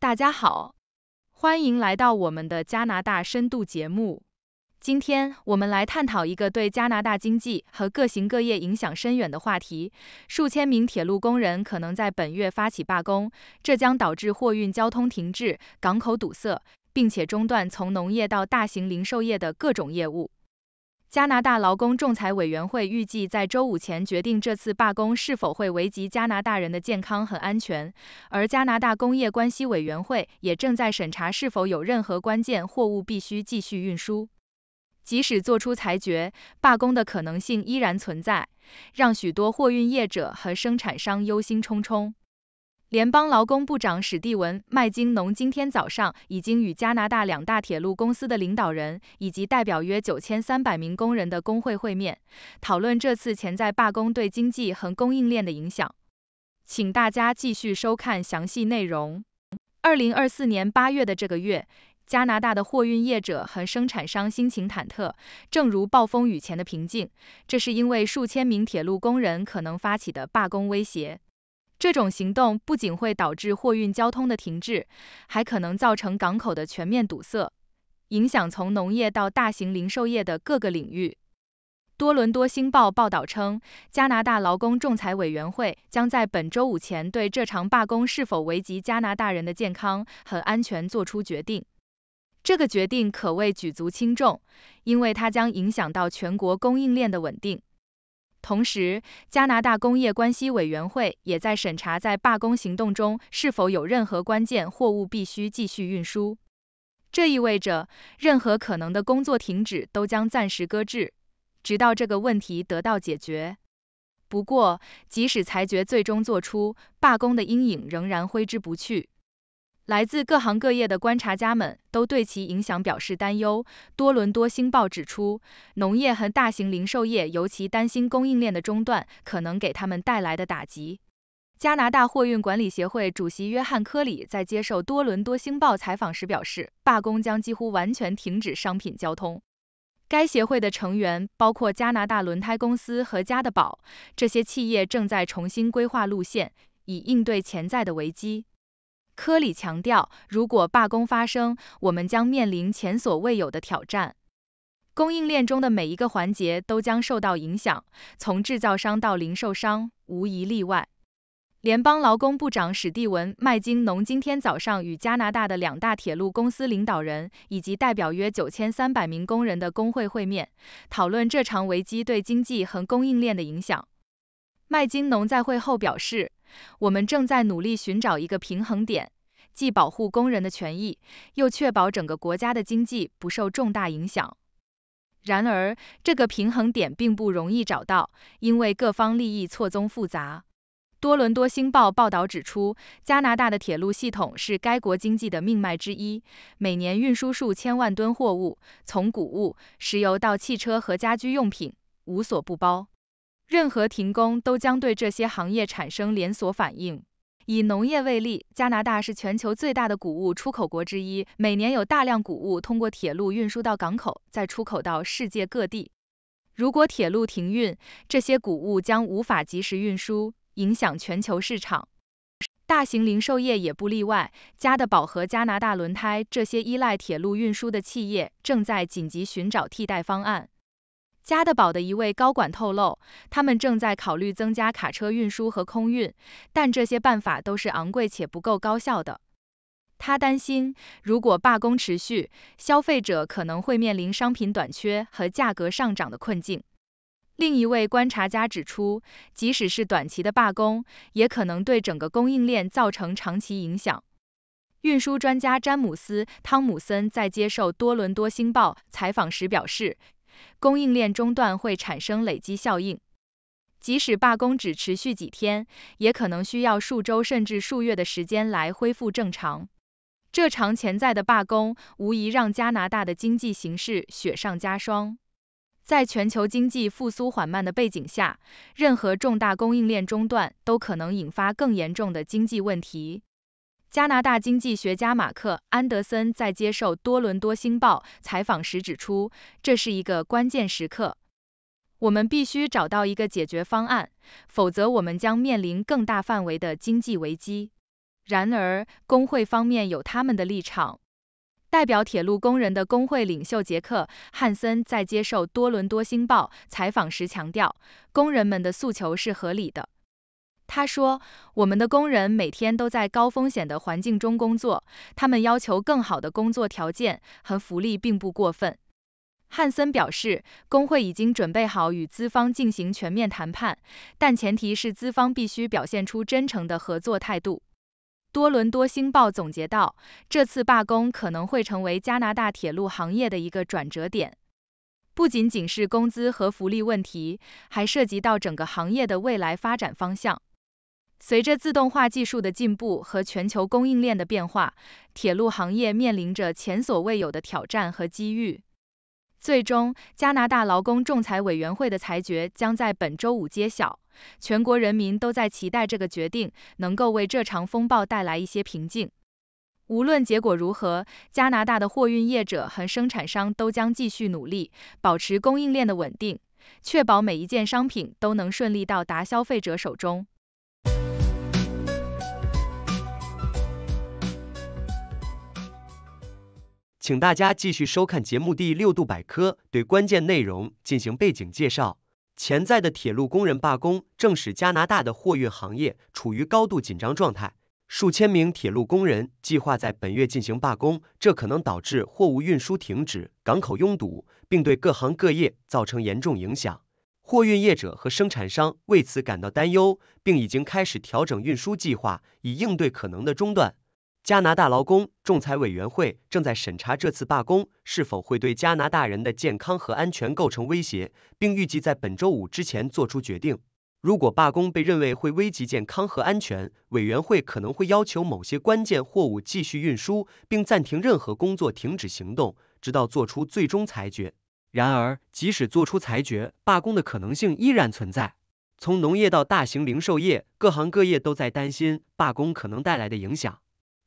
大家好，欢迎来到我们的加拿大深度节目。今天我们来探讨一个对加拿大经济和各行各业影响深远的话题：数千名铁路工人可能在本月发起罢工，这将导致货运交通停滞、港口堵塞，并且中断从农业到大型零售业的各种业务。加拿大劳工仲裁委员会预计在周五前决定这次罢工是否会危及加拿大人的健康和安全，而加拿大工业关系委员会也正在审查是否有任何关键货物必须继续运输。即使做出裁决，罢工的可能性依然存在，让许多货运业者和生产商忧心忡忡。联邦劳工部长史蒂文·麦金农今天早上已经与加拿大两大铁路公司的领导人以及代表约九千三百名工人的工会会面，讨论这次潜在罢工对经济和供应链的影响。请大家继续收看详细内容。二零二四年八月的这个月，加拿大的货运业者和生产商心情忐忑，正如暴风雨前的平静，这是因为数千名铁路工人可能发起的罢工威胁。这种行动不仅会导致货运交通的停滞，还可能造成港口的全面堵塞，影响从农业到大型零售业的各个领域。多伦多星报报道称，加拿大劳工仲裁委员会将在本周五前对这场罢工是否危及加拿大人的健康和安全做出决定。这个决定可谓举足轻重，因为它将影响到全国供应链的稳定。同时，加拿大工业关系委员会也在审查在罢工行动中是否有任何关键货物必须继续运输。这意味着任何可能的工作停止都将暂时搁置，直到这个问题得到解决。不过，即使裁决最终作出，罢工的阴影仍然挥之不去。来自各行各业的观察家们都对其影响表示担忧。多伦多星报指出，农业和大型零售业尤其担心供应链的中断可能给他们带来的打击。加拿大货运管理协会主席约翰·科里在接受多伦多星报采访时表示，罢工将几乎完全停止商品交通。该协会的成员包括加拿大轮胎公司和加的宝，这些企业正在重新规划路线以应对潜在的危机。科里强调，如果罢工发生，我们将面临前所未有的挑战，供应链中的每一个环节都将受到影响，从制造商到零售商，无一例外。联邦劳工部长史蒂文·麦金农今天早上与加拿大的两大铁路公司领导人以及代表约九千三百名工人的工会会面，讨论这场危机对经济和供应链的影响。麦金农在会后表示。我们正在努力寻找一个平衡点，既保护工人的权益，又确保整个国家的经济不受重大影响。然而，这个平衡点并不容易找到，因为各方利益错综复杂。多伦多星报报道指出，加拿大的铁路系统是该国经济的命脉之一，每年运输数千万吨货物，从谷物、石油到汽车和家居用品，无所不包。任何停工都将对这些行业产生连锁反应。以农业为例，加拿大是全球最大的谷物出口国之一，每年有大量谷物通过铁路运输到港口，再出口到世界各地。如果铁路停运，这些谷物将无法及时运输，影响全球市场。大型零售业也不例外，加的宝和加拿大轮胎这些依赖铁路运输的企业正在紧急寻找替代方案。加德堡的一位高管透露，他们正在考虑增加卡车运输和空运，但这些办法都是昂贵且不够高效的。他担心，如果罢工持续，消费者可能会面临商品短缺和价格上涨的困境。另一位观察家指出，即使是短期的罢工，也可能对整个供应链造成长期影响。运输专家詹姆斯·汤姆森在接受《多伦多星报》采访时表示。供应链中断会产生累积效应，即使罢工只持续几天，也可能需要数周甚至数月的时间来恢复正常。这场潜在的罢工无疑让加拿大的经济形势雪上加霜。在全球经济复苏缓慢的背景下，任何重大供应链中断都可能引发更严重的经济问题。加拿大经济学家马克·安德森在接受《多伦多星报》采访时指出，这是一个关键时刻，我们必须找到一个解决方案，否则我们将面临更大范围的经济危机。然而，工会方面有他们的立场。代表铁路工人的工会领袖杰克·汉森在接受《多伦多星报》采访时强调，工人们的诉求是合理的。他说：“我们的工人每天都在高风险的环境中工作，他们要求更好的工作条件和福利，并不过分。”汉森表示，工会已经准备好与资方进行全面谈判，但前提是资方必须表现出真诚的合作态度。多伦多星报总结道：“这次罢工可能会成为加拿大铁路行业的一个转折点，不仅仅是工资和福利问题，还涉及到整个行业的未来发展方向。”随着自动化技术的进步和全球供应链的变化，铁路行业面临着前所未有的挑战和机遇。最终，加拿大劳工仲裁委员会的裁决将在本周五揭晓，全国人民都在期待这个决定能够为这场风暴带来一些平静。无论结果如何，加拿大的货运业者和生产商都将继续努力，保持供应链的稳定，确保每一件商品都能顺利到达消费者手中。请大家继续收看节目《第六度百科》，对关键内容进行背景介绍。潜在的铁路工人罢工正使加拿大的货运行业处于高度紧张状态。数千名铁路工人计划在本月进行罢工，这可能导致货物运输停止、港口拥堵，并对各行各业造成严重影响。货运业者和生产商为此感到担忧，并已经开始调整运输计划，以应对可能的中断。加拿大劳工仲裁委员会正在审查这次罢工是否会对加拿大人的健康和安全构成威胁，并预计在本周五之前做出决定。如果罢工被认为会危及健康和安全，委员会可能会要求某些关键货物继续运输，并暂停任何工作停止行动，直到做出最终裁决。然而，即使做出裁决，罢工的可能性依然存在。从农业到大型零售业，各行各业都在担心罢工可能带来的影响。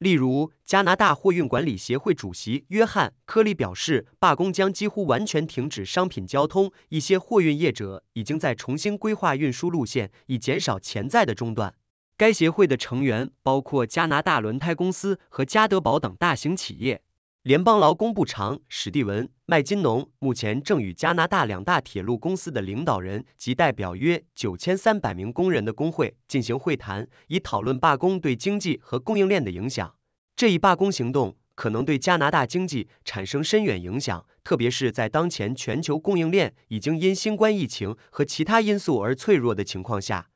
例如，加拿大货运管理协会主席约翰·科利表示，罢工将几乎完全停止商品交通。一些货运业者已经在重新规划运输路线，以减少潜在的中断。该协会的成员包括加拿大轮胎公司和加德堡等大型企业。联邦劳工部长史蒂文·麦金农目前正与加拿大两大铁路公司的领导人及代表约九千三百名工人的工会进行会谈，以讨论罢工对经济和供应链的影响。这一罢工行动可能对加拿大经济产生深远影响，特别是在当前全球供应链已经因新冠疫情和其他因素而脆弱的情况下。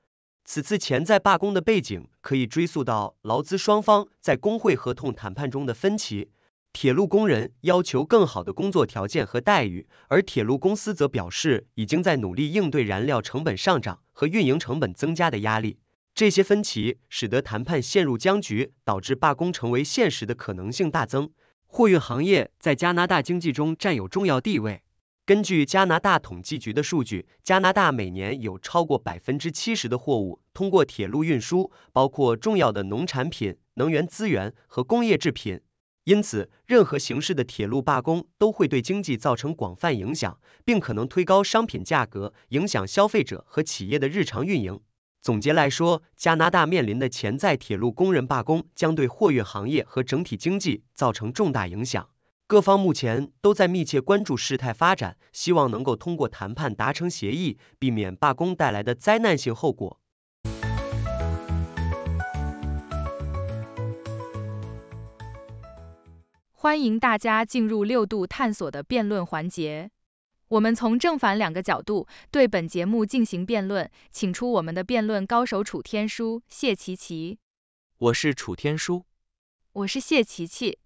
此次潜在罢工的背景可以追溯到劳资双方在工会合同谈判中的分歧。铁路工人要求更好的工作条件和待遇，而铁路公司则表示已经在努力应对燃料成本上涨和运营成本增加的压力。这些分歧使得谈判陷入僵局，导致罢工成为现实的可能性大增。货运行业在加拿大经济中占有重要地位。根据加拿大统计局的数据，加拿大每年有超过百分之七十的货物通过铁路运输，包括重要的农产品、能源资源和工业制品。因此，任何形式的铁路罢工都会对经济造成广泛影响，并可能推高商品价格，影响消费者和企业的日常运营。总结来说，加拿大面临的潜在铁路工人罢工将对货运行业和整体经济造成重大影响。各方目前都在密切关注事态发展，希望能够通过谈判达成协议，避免罢工带来的灾难性后果。欢迎大家进入六度探索的辩论环节。我们从正反两个角度对本节目进行辩论，请出我们的辩论高手楚天舒、谢琪琪。我是楚天舒。我是谢琪琪。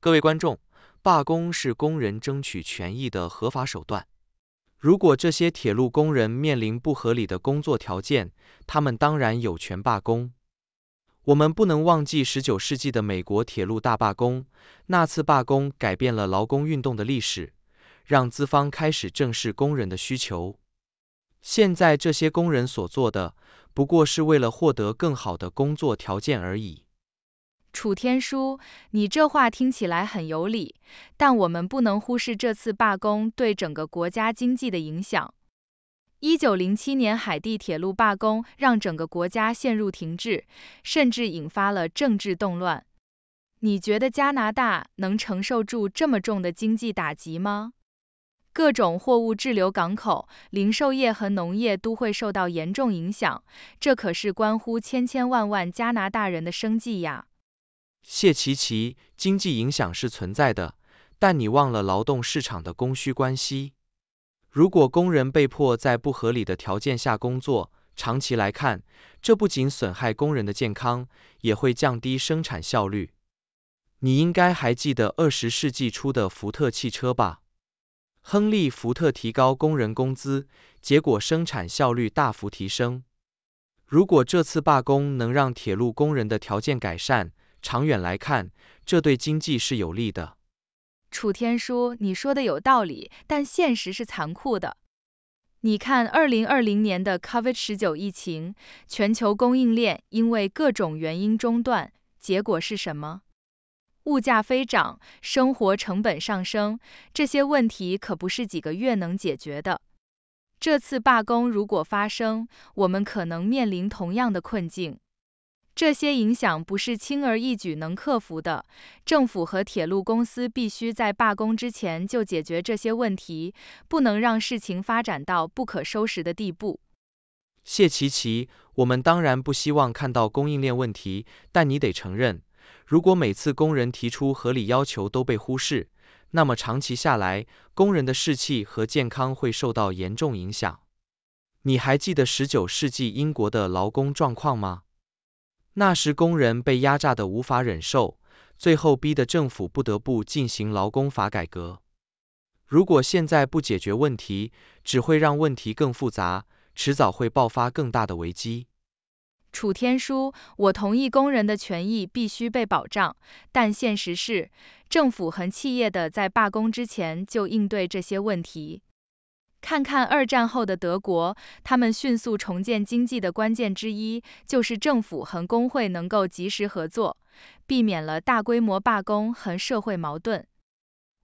各位观众，罢工是工人争取权益的合法手段。如果这些铁路工人面临不合理的工作条件，他们当然有权罢工。我们不能忘记十九世纪的美国铁路大罢工，那次罢工改变了劳工运动的历史，让资方开始正视工人的需求。现在这些工人所做的，不过是为了获得更好的工作条件而已。楚天舒，你这话听起来很有理，但我们不能忽视这次罢工对整个国家经济的影响。一九零七年海地铁路罢工让整个国家陷入停滞，甚至引发了政治动乱。你觉得加拿大能承受住这么重的经济打击吗？各种货物滞留港口，零售业和农业都会受到严重影响，这可是关乎千千万万加拿大人的生计呀。谢奇奇，经济影响是存在的，但你忘了劳动市场的供需关系。如果工人被迫在不合理的条件下工作，长期来看，这不仅损害工人的健康，也会降低生产效率。你应该还记得二十世纪初的福特汽车吧？亨利·福特提高工人工资，结果生产效率大幅提升。如果这次罢工能让铁路工人的条件改善，长远来看，这对经济是有利的。楚天舒，你说的有道理，但现实是残酷的。你看，2020年的 COVID-19 疫情，全球供应链因为各种原因中断，结果是什么？物价飞涨，生活成本上升。这些问题可不是几个月能解决的。这次罢工如果发生，我们可能面临同样的困境。”这些影响不是轻而易举能克服的，政府和铁路公司必须在罢工之前就解决这些问题，不能让事情发展到不可收拾的地步。谢奇奇，我们当然不希望看到供应链问题，但你得承认，如果每次工人提出合理要求都被忽视，那么长期下来，工人的士气和健康会受到严重影响。你还记得19世纪英国的劳工状况吗？那时，工人被压榨的无法忍受，最后逼得政府不得不进行劳工法改革。如果现在不解决问题，只会让问题更复杂，迟早会爆发更大的危机。楚天舒，我同意工人的权益必须被保障，但现实是，政府和企业的在罢工之前就应对这些问题。看看二战后的德国，他们迅速重建经济的关键之一就是政府和工会能够及时合作，避免了大规模罢工和社会矛盾。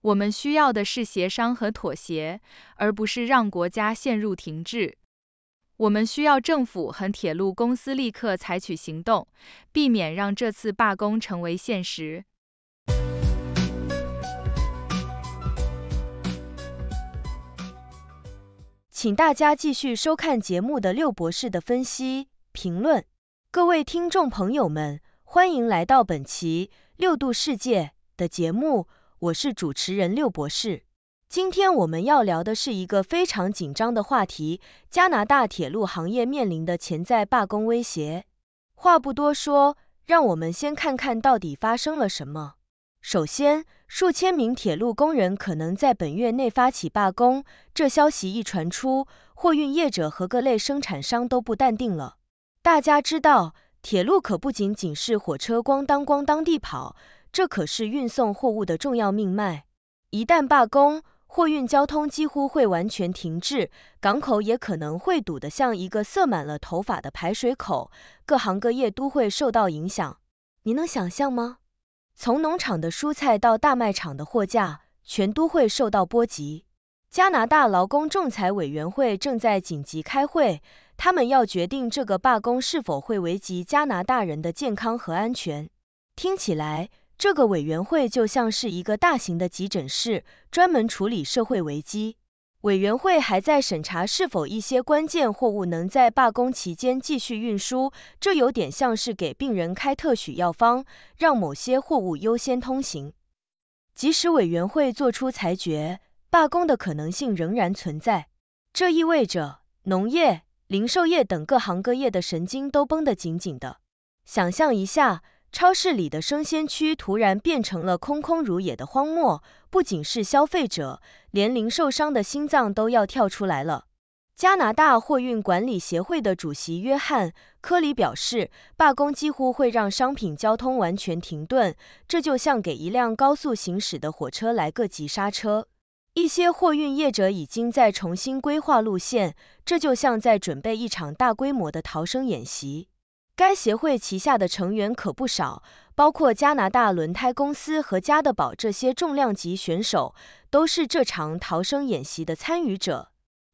我们需要的是协商和妥协，而不是让国家陷入停滞。我们需要政府和铁路公司立刻采取行动，避免让这次罢工成为现实。请大家继续收看节目的六博士的分析评论。各位听众朋友们，欢迎来到本期《六度世界》的节目，我是主持人六博士。今天我们要聊的是一个非常紧张的话题——加拿大铁路行业面临的潜在罢工威胁。话不多说，让我们先看看到底发生了什么。首先，数千名铁路工人可能在本月内发起罢工。这消息一传出，货运业者和各类生产商都不淡定了。大家知道，铁路可不仅仅是火车咣当咣当地跑，这可是运送货物的重要命脉。一旦罢工，货运交通几乎会完全停滞，港口也可能会堵得像一个塞满了头发的排水口，各行各业都会受到影响。你能想象吗？从农场的蔬菜到大卖场的货架，全都会受到波及。加拿大劳工仲裁委员会正在紧急开会，他们要决定这个罢工是否会危及加拿大人的健康和安全。听起来，这个委员会就像是一个大型的急诊室，专门处理社会危机。委员会还在审查是否一些关键货物能在罢工期间继续运输，这有点像是给病人开特许药方，让某些货物优先通行。即使委员会做出裁决，罢工的可能性仍然存在。这意味着农业、零售业等各行各业的神经都绷得紧紧的。想象一下。超市里的生鲜区突然变成了空空如也的荒漠。不仅是消费者，连零售商的心脏都要跳出来了。加拿大货运管理协会的主席约翰·科里表示，罢工几乎会让商品交通完全停顿，这就像给一辆高速行驶的火车来个急刹车。一些货运业者已经在重新规划路线，这就像在准备一场大规模的逃生演习。该协会旗下的成员可不少，包括加拿大轮胎公司和加德堡这些重量级选手，都是这场逃生演习的参与者。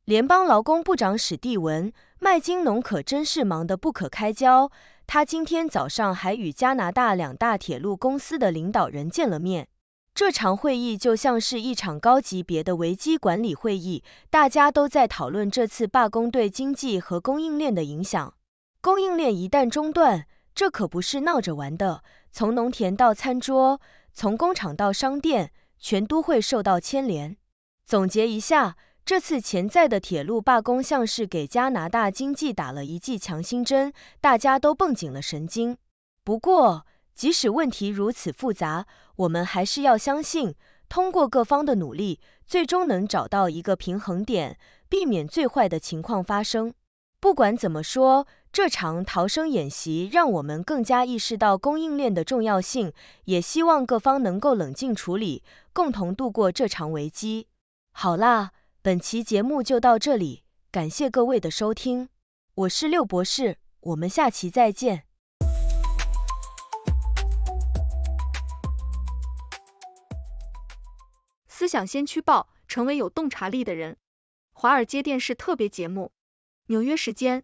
联邦劳工部长史蒂文·麦金农可真是忙得不可开交，他今天早上还与加拿大两大铁路公司的领导人见了面。这场会议就像是一场高级别的危机管理会议，大家都在讨论这次罢工对经济和供应链的影响。供应链一旦中断，这可不是闹着玩的。从农田到餐桌，从工厂到商店，全都会受到牵连。总结一下，这次潜在的铁路罢工像是给加拿大经济打了一剂强心针，大家都绷紧了神经。不过，即使问题如此复杂，我们还是要相信，通过各方的努力，最终能找到一个平衡点，避免最坏的情况发生。不管怎么说。这场逃生演习让我们更加意识到供应链的重要性，也希望各方能够冷静处理，共同度过这场危机。好啦，本期节目就到这里，感谢各位的收听，我是六博士，我们下期再见。思想先驱报，成为有洞察力的人。华尔街电视特别节目，纽约时间。